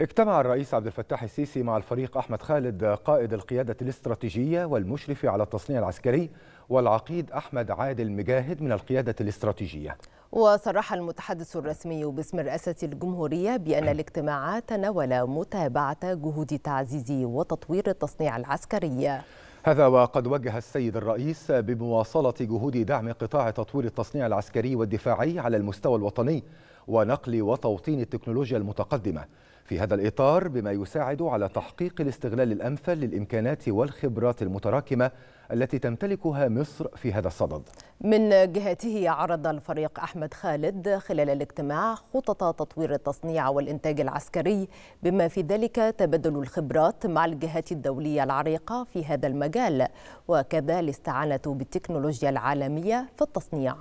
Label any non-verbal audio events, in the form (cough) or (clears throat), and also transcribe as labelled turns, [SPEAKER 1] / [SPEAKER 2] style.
[SPEAKER 1] اجتمع الرئيس عبد الفتاح السيسي مع الفريق أحمد خالد قائد القيادة الاستراتيجية والمشرف على التصنيع العسكري والعقيد أحمد عادل مجاهد من القيادة الاستراتيجية
[SPEAKER 2] وصرح المتحدث الرسمي باسم رئاسة الجمهورية بأن (clears throat) الاجتماع تناول متابعة جهود تعزيز وتطوير التصنيع العسكري
[SPEAKER 1] هذا وقد وجه السيد الرئيس بمواصلة جهود دعم قطاع تطوير التصنيع العسكري والدفاعي على المستوى الوطني ونقل وتوطين التكنولوجيا المتقدمة في هذا الإطار بما يساعد على تحقيق الاستغلال الأمثل للإمكانات والخبرات المتراكمة التي تمتلكها مصر في هذا الصدد
[SPEAKER 2] من جهته عرض الفريق أحمد خالد خلال الاجتماع خطط تطوير التصنيع والإنتاج العسكري بما في ذلك تبادل الخبرات مع الجهات الدولية العريقة في هذا المجال وكذا الاستعانة بالتكنولوجيا العالمية في التصنيع